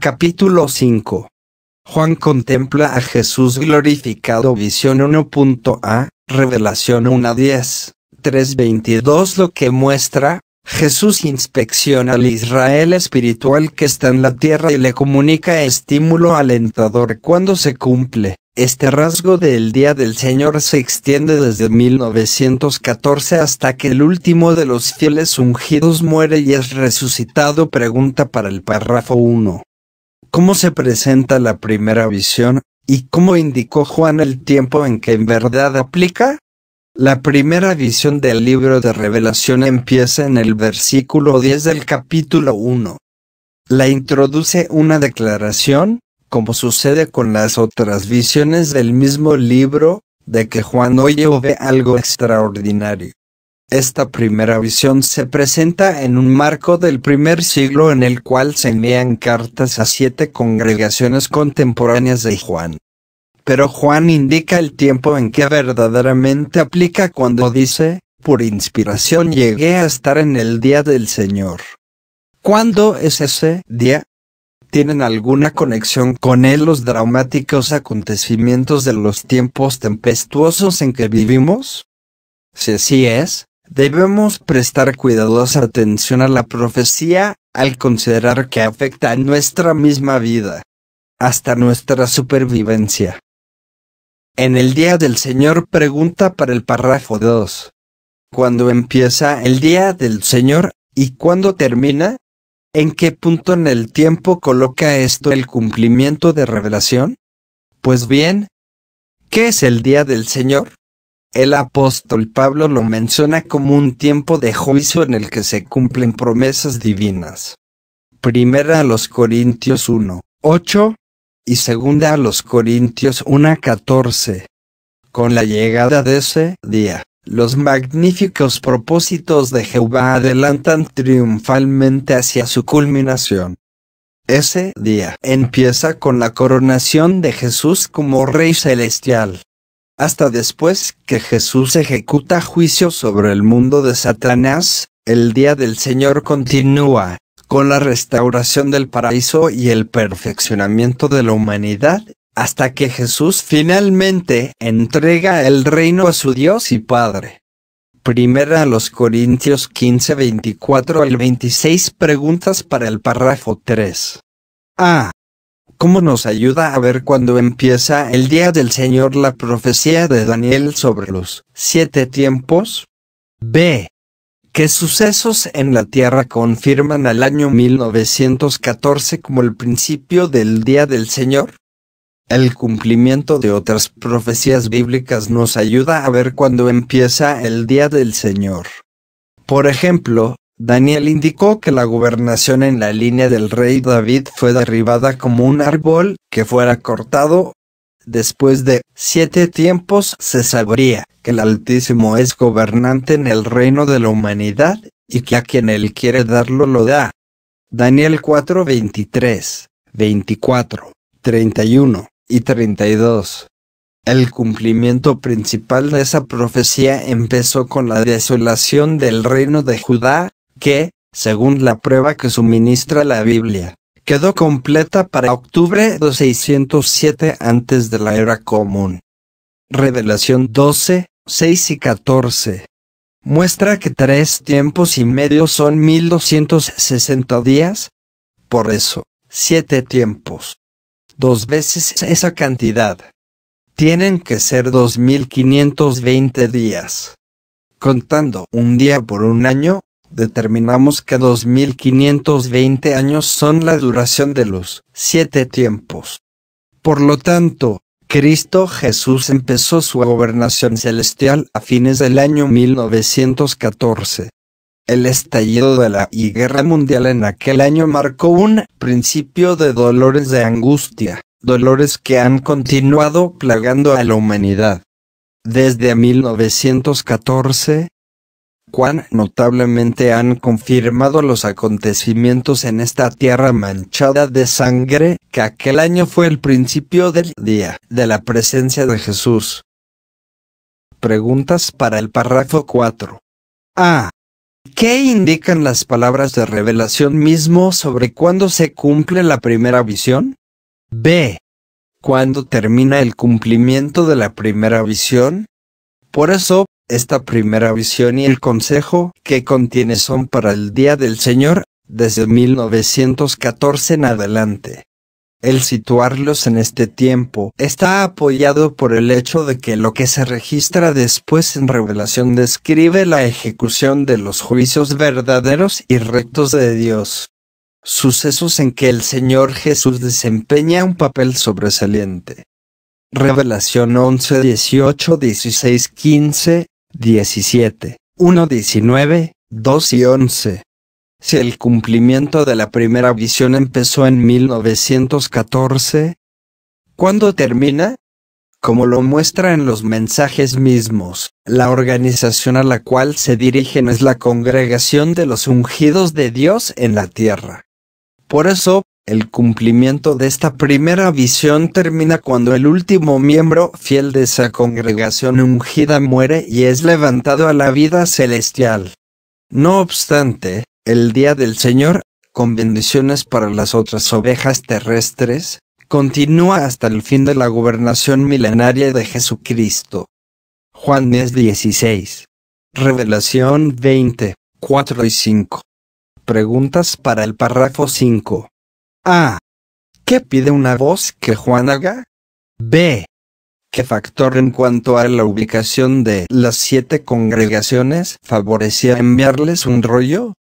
Capítulo 5. Juan contempla a Jesús glorificado. Visión 1.A, Revelación 1.10, 3.22. Lo que muestra, Jesús inspecciona al Israel espiritual que está en la tierra y le comunica estímulo alentador cuando se cumple. Este rasgo del Día del Señor se extiende desde 1914 hasta que el último de los fieles ungidos muere y es resucitado. Pregunta para el párrafo 1 cómo se presenta la primera visión y cómo indicó Juan el tiempo en que en verdad aplica. La primera visión del libro de revelación empieza en el versículo 10 del capítulo 1. La introduce una declaración, como sucede con las otras visiones del mismo libro, de que Juan oye o ve algo extraordinario. Esta primera visión se presenta en un marco del primer siglo en el cual se envían cartas a siete congregaciones contemporáneas de Juan. Pero Juan indica el tiempo en que verdaderamente aplica cuando dice, por inspiración llegué a estar en el día del Señor. ¿Cuándo es ese día? ¿Tienen alguna conexión con él los dramáticos acontecimientos de los tiempos tempestuosos en que vivimos? Si así es, Debemos prestar cuidadosa atención a la profecía al considerar que afecta a nuestra misma vida, hasta nuestra supervivencia. En el Día del Señor pregunta para el párrafo 2. ¿Cuándo empieza el Día del Señor y cuándo termina? ¿En qué punto en el tiempo coloca esto el cumplimiento de revelación? Pues bien, ¿qué es el Día del Señor? El apóstol Pablo lo menciona como un tiempo de juicio en el que se cumplen promesas divinas. Primera a los Corintios 1, 8 y segunda a los Corintios 1, 14. Con la llegada de ese día, los magníficos propósitos de Jehová adelantan triunfalmente hacia su culminación. Ese día empieza con la coronación de Jesús como Rey Celestial hasta después que Jesús ejecuta juicio sobre el mundo de Satanás, el día del Señor continúa, con la restauración del paraíso y el perfeccionamiento de la humanidad, hasta que Jesús finalmente entrega el reino a su Dios y Padre. Primera a los Corintios 15, 24 al 26 preguntas para el párrafo 3. A cómo nos ayuda a ver cuando empieza el día del Señor la profecía de Daniel sobre los siete tiempos? B. ¿Qué sucesos en la Tierra confirman al año 1914 como el principio del Día del Señor? El cumplimiento de otras profecías bíblicas nos ayuda a ver cuando empieza el Día del Señor. Por ejemplo, Daniel indicó que la gobernación en la línea del rey David fue derribada como un árbol que fuera cortado. Después de siete tiempos se sabría que el Altísimo es gobernante en el reino de la humanidad y que a quien él quiere darlo lo da. Daniel 4, 23, 24, 31 y 32. El cumplimiento principal de esa profecía empezó con la desolación del reino de Judá, que, según la prueba que suministra la Biblia, quedó completa para octubre de 607 antes de la era común. Revelación 12, 6 y 14. Muestra que tres tiempos y medio son 1260 días. Por eso, siete tiempos. Dos veces esa cantidad. Tienen que ser 2520 días. Contando un día por un año, determinamos que 2520 años son la duración de los siete tiempos. Por lo tanto, Cristo Jesús empezó su gobernación celestial a fines del año 1914. El estallido de la Guerra Mundial en aquel año marcó un principio de dolores de angustia, dolores que han continuado plagando a la humanidad. Desde 1914, cuán notablemente han confirmado los acontecimientos en esta tierra manchada de sangre, que aquel año fue el principio del día de la presencia de Jesús. Preguntas para el párrafo 4. A. ¿Qué indican las palabras de revelación mismo sobre cuándo se cumple la primera visión? B. ¿Cuándo termina el cumplimiento de la primera visión? Por eso, esta primera visión y el consejo que contiene son para el Día del Señor, desde 1914 en adelante. El situarlos en este tiempo está apoyado por el hecho de que lo que se registra después en Revelación describe la ejecución de los juicios verdaderos y rectos de Dios. Sucesos en que el Señor Jesús desempeña un papel sobresaliente. Revelación 11:18, 16:15. 17, 1, 19, 2 y 11. Si el cumplimiento de la primera visión empezó en 1914, ¿cuándo termina? Como lo muestra en los mensajes mismos, la organización a la cual se dirigen es la congregación de los ungidos de Dios en la tierra. Por eso, el cumplimiento de esta primera visión termina cuando el último miembro fiel de esa congregación ungida muere y es levantado a la vida celestial. No obstante, el día del Señor, con bendiciones para las otras ovejas terrestres, continúa hasta el fin de la gobernación milenaria de Jesucristo. Juan 10, 16. Revelación 20, 4 y 5. Preguntas para el párrafo 5. A. ¿Qué pide una voz que Juan haga? B. ¿Qué factor en cuanto a la ubicación de las siete congregaciones favorecía enviarles un rollo?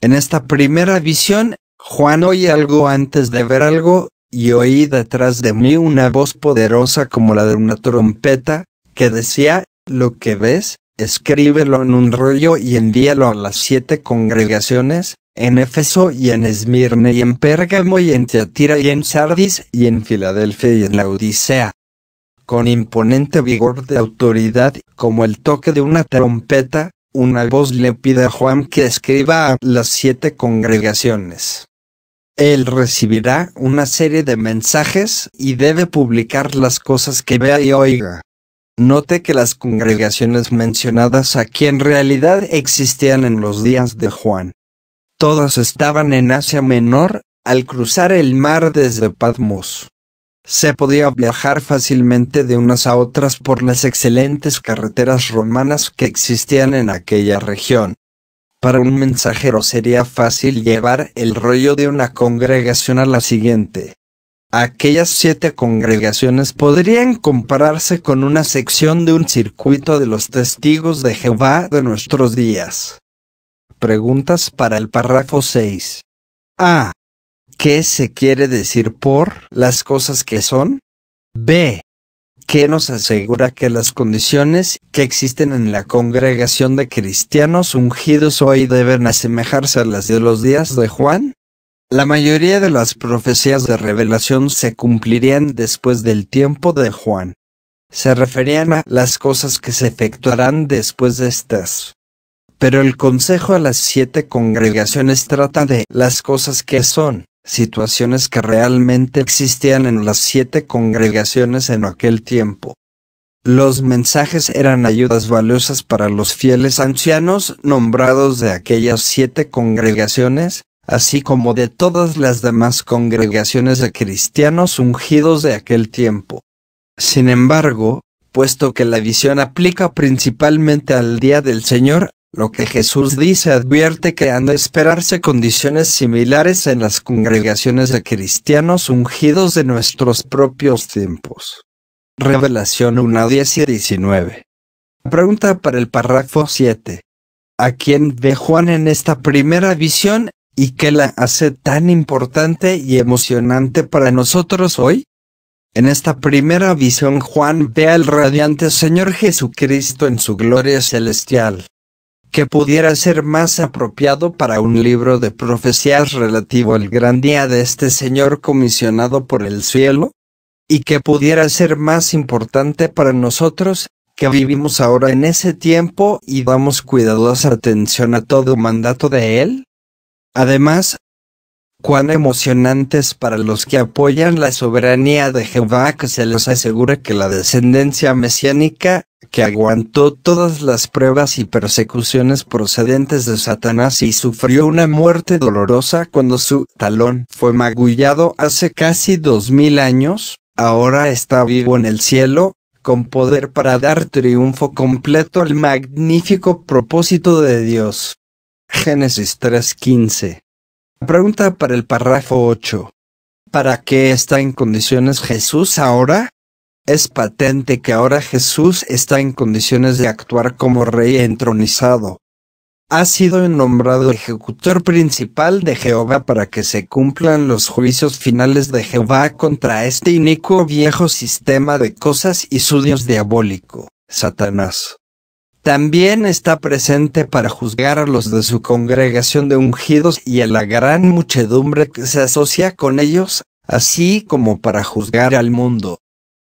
En esta primera visión, Juan oí algo antes de ver algo, y oí detrás de mí una voz poderosa como la de una trompeta, que decía, lo que ves, escríbelo en un rollo y envíalo a las siete congregaciones, en Éfeso y en Esmirne y en Pérgamo y en Teatira y en Sardis y en Filadelfia y en la Odisea. Con imponente vigor de autoridad, como el toque de una trompeta, una voz le pide a Juan que escriba a las siete congregaciones. Él recibirá una serie de mensajes y debe publicar las cosas que vea y oiga. Note que las congregaciones mencionadas aquí en realidad existían en los días de Juan. Todas estaban en Asia Menor, al cruzar el mar desde Patmos. Se podía viajar fácilmente de unas a otras por las excelentes carreteras romanas que existían en aquella región. Para un mensajero sería fácil llevar el rollo de una congregación a la siguiente. Aquellas siete congregaciones podrían compararse con una sección de un circuito de los testigos de Jehová de nuestros días preguntas para el párrafo 6. A. ¿Qué se quiere decir por las cosas que son? B. ¿Qué nos asegura que las condiciones que existen en la congregación de cristianos ungidos hoy deben asemejarse a las de los días de Juan? La mayoría de las profecías de revelación se cumplirían después del tiempo de Juan. Se referían a las cosas que se efectuarán después de estas pero el consejo a las siete congregaciones trata de las cosas que son, situaciones que realmente existían en las siete congregaciones en aquel tiempo. Los mensajes eran ayudas valiosas para los fieles ancianos nombrados de aquellas siete congregaciones, así como de todas las demás congregaciones de cristianos ungidos de aquel tiempo. Sin embargo, puesto que la visión aplica principalmente al día del Señor, lo que Jesús dice advierte que han de esperarse condiciones similares en las congregaciones de cristianos ungidos de nuestros propios tiempos. Revelación 1, y 19. Pregunta para el párrafo 7. ¿A quién ve Juan en esta primera visión y qué la hace tan importante y emocionante para nosotros hoy? En esta primera visión Juan ve al radiante Señor Jesucristo en su gloria celestial que pudiera ser más apropiado para un libro de profecías relativo al gran día de este Señor comisionado por el cielo, y que pudiera ser más importante para nosotros, que vivimos ahora en ese tiempo y damos cuidadosa atención a todo mandato de Él? Además, cuán emocionantes para los que apoyan la soberanía de Jehová que se les asegura que la descendencia mesiánica, que aguantó todas las pruebas y persecuciones procedentes de Satanás y sufrió una muerte dolorosa cuando su talón fue magullado hace casi dos mil años, ahora está vivo en el cielo, con poder para dar triunfo completo al magnífico propósito de Dios. Génesis 3:15 Pregunta para el párrafo 8. ¿Para qué está en condiciones Jesús ahora? Es patente que ahora Jesús está en condiciones de actuar como rey entronizado. Ha sido nombrado ejecutor principal de Jehová para que se cumplan los juicios finales de Jehová contra este inicuo viejo sistema de cosas y su Dios diabólico, Satanás. También está presente para juzgar a los de su congregación de ungidos y a la gran muchedumbre que se asocia con ellos, así como para juzgar al mundo.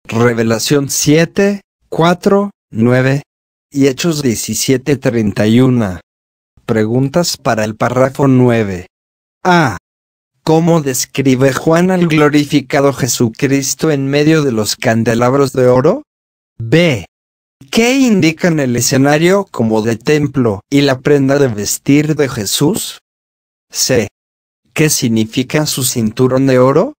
Revelación 7, 4, 9 y Hechos 17, 31. Preguntas para el párrafo 9. A. ¿Cómo describe Juan al glorificado Jesucristo en medio de los candelabros de oro? B qué indican el escenario como de templo y la prenda de vestir de Jesús? C. ¿Qué significa su cinturón de oro?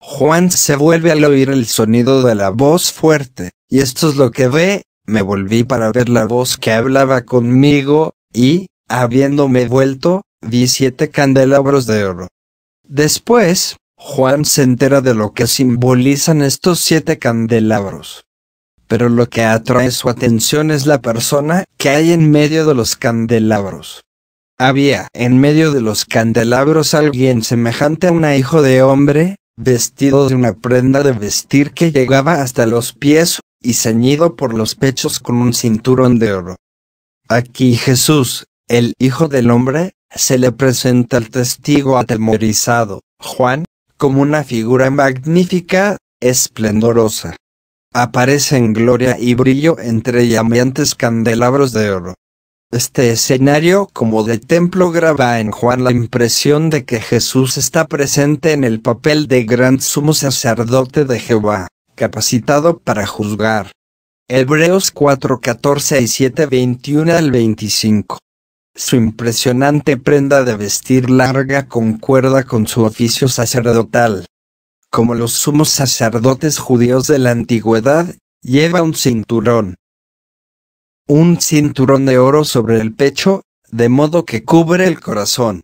Juan se vuelve al oír el sonido de la voz fuerte, y esto es lo que ve, me volví para ver la voz que hablaba conmigo, y, habiéndome vuelto, vi siete candelabros de oro. Después, Juan se entera de lo que simbolizan estos siete candelabros pero lo que atrae su atención es la persona que hay en medio de los candelabros. Había en medio de los candelabros alguien semejante a un hijo de hombre, vestido de una prenda de vestir que llegaba hasta los pies, y ceñido por los pechos con un cinturón de oro. Aquí Jesús, el Hijo del Hombre, se le presenta al testigo atemorizado, Juan, como una figura magnífica, esplendorosa aparece en gloria y brillo entre llameantes candelabros de oro. Este escenario como de templo graba en Juan la impresión de que Jesús está presente en el papel de gran sumo sacerdote de Jehová, capacitado para juzgar. Hebreos 4:14 y 7:21 al 25. Su impresionante prenda de vestir larga concuerda con su oficio sacerdotal como los sumos sacerdotes judíos de la antigüedad, lleva un cinturón. Un cinturón de oro sobre el pecho, de modo que cubre el corazón.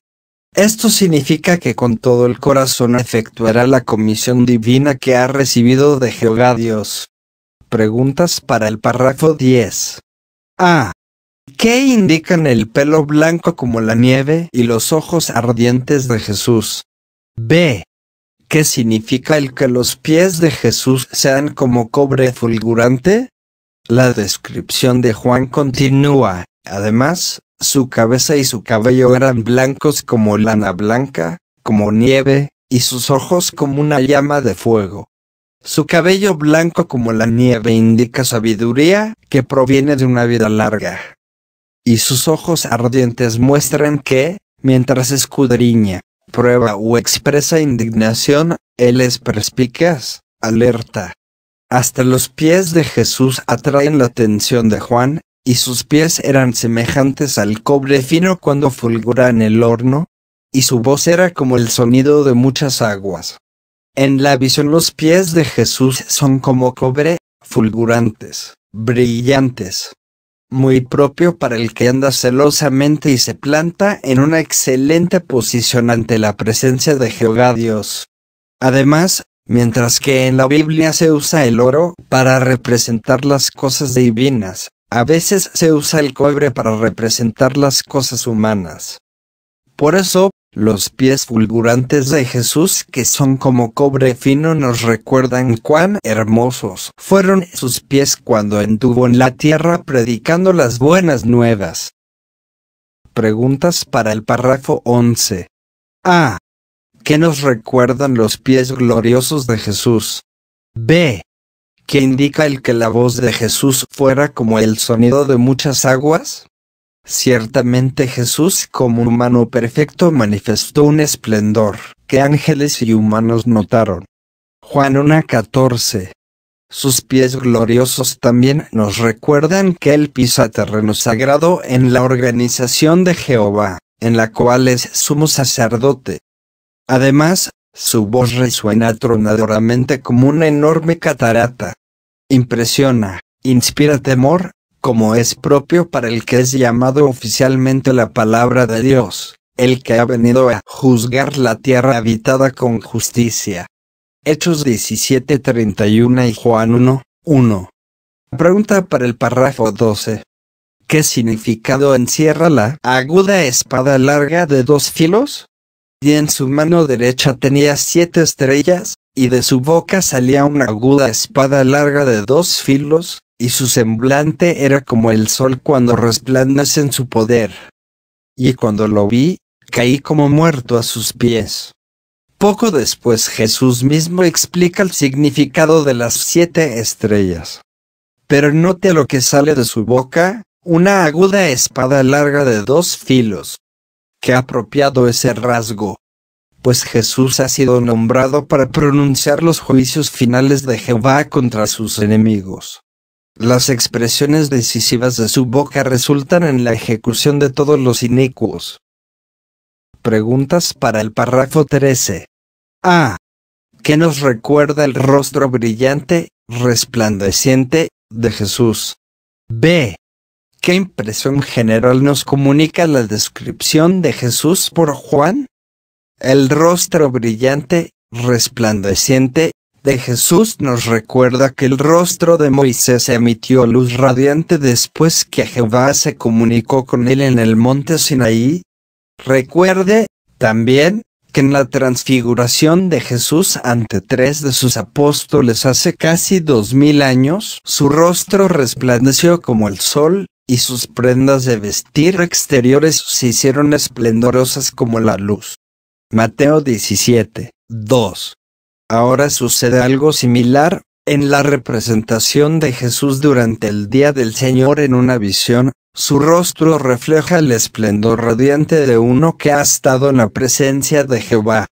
Esto significa que con todo el corazón efectuará la comisión divina que ha recibido de Jehová Dios. Preguntas para el párrafo 10. A. ¿Qué indican el pelo blanco como la nieve y los ojos ardientes de Jesús? B. ¿Qué significa el que los pies de Jesús sean como cobre fulgurante? La descripción de Juan continúa. Además, su cabeza y su cabello eran blancos como lana blanca, como nieve, y sus ojos como una llama de fuego. Su cabello blanco como la nieve indica sabiduría que proviene de una vida larga. Y sus ojos ardientes muestran que, mientras escudriña prueba o expresa indignación, Él es perspicaz, alerta. Hasta los pies de Jesús atraen la atención de Juan, y sus pies eran semejantes al cobre fino cuando fulgura en el horno, y su voz era como el sonido de muchas aguas. En la visión los pies de Jesús son como cobre, fulgurantes, brillantes muy propio para el que anda celosamente y se planta en una excelente posición ante la presencia de Jehová Dios. Además, mientras que en la Biblia se usa el oro para representar las cosas divinas, a veces se usa el cobre para representar las cosas humanas. Por eso, los pies fulgurantes de Jesús que son como cobre fino nos recuerdan cuán hermosos fueron sus pies cuando anduvo en la tierra predicando las buenas nuevas. Preguntas para el párrafo 11. A. ¿Qué nos recuerdan los pies gloriosos de Jesús? B. ¿Qué indica el que la voz de Jesús fuera como el sonido de muchas aguas? Ciertamente Jesús como humano perfecto manifestó un esplendor que ángeles y humanos notaron. Juan 14. Sus pies gloriosos también nos recuerdan que Él pisa terreno sagrado en la organización de Jehová, en la cual es sumo sacerdote. Además, su voz resuena atronadoramente como una enorme catarata. Impresiona, inspira temor como es propio para el que es llamado oficialmente la palabra de Dios, el que ha venido a juzgar la tierra habitada con justicia. Hechos 17:31 y Juan 1, 1. Pregunta para el párrafo 12. ¿Qué significado encierra la aguda espada larga de dos filos? Y en su mano derecha tenía siete estrellas, y de su boca salía una aguda espada larga de dos filos, y su semblante era como el sol cuando resplandece en su poder. Y cuando lo vi, caí como muerto a sus pies. Poco después Jesús mismo explica el significado de las siete estrellas. Pero note lo que sale de su boca, una aguda espada larga de dos filos. Qué apropiado ese rasgo. Pues Jesús ha sido nombrado para pronunciar los juicios finales de Jehová contra sus enemigos. Las expresiones decisivas de su boca resultan en la ejecución de todos los inicuos. Preguntas para el párrafo 13. A. ¿Qué nos recuerda el rostro brillante, resplandeciente, de Jesús? B. ¿Qué impresión general nos comunica la descripción de Jesús por Juan? El rostro brillante, resplandeciente, de Jesús nos recuerda que el rostro de Moisés emitió luz radiante después que Jehová se comunicó con él en el monte Sinaí. Recuerde, también, que en la transfiguración de Jesús ante tres de sus apóstoles hace casi dos mil años, su rostro resplandeció como el sol, y sus prendas de vestir exteriores se hicieron esplendorosas como la luz. Mateo 17, 2. Ahora sucede algo similar, en la representación de Jesús durante el día del Señor en una visión, su rostro refleja el esplendor radiante de uno que ha estado en la presencia de Jehová.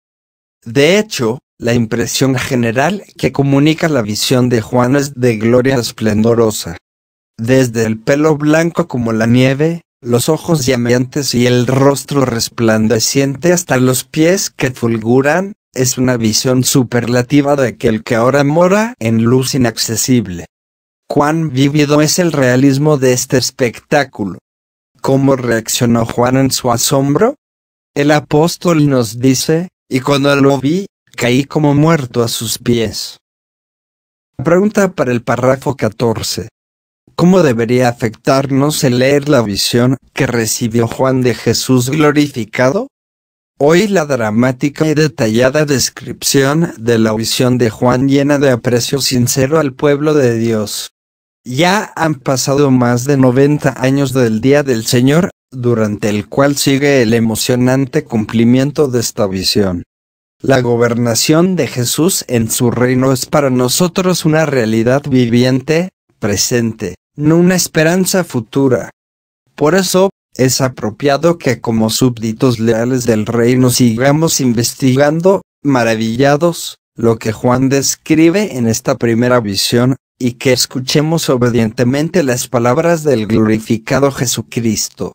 De hecho, la impresión general que comunica la visión de Juan es de gloria esplendorosa. Desde el pelo blanco como la nieve, los ojos llameantes y el rostro resplandeciente hasta los pies que fulguran, es una visión superlativa de aquel que ahora mora en luz inaccesible. Cuán vívido es el realismo de este espectáculo. ¿Cómo reaccionó Juan en su asombro? El apóstol nos dice, y cuando lo vi, caí como muerto a sus pies. Pregunta para el párrafo 14. ¿Cómo debería afectarnos el leer la visión que recibió Juan de Jesús glorificado? Hoy la dramática y detallada descripción de la visión de Juan llena de aprecio sincero al pueblo de Dios. Ya han pasado más de 90 años del Día del Señor, durante el cual sigue el emocionante cumplimiento de esta visión. La gobernación de Jesús en su reino es para nosotros una realidad viviente, presente, no una esperanza futura. Por eso, es apropiado que como súbditos leales del reino sigamos investigando, maravillados, lo que Juan describe en esta primera visión, y que escuchemos obedientemente las palabras del glorificado Jesucristo.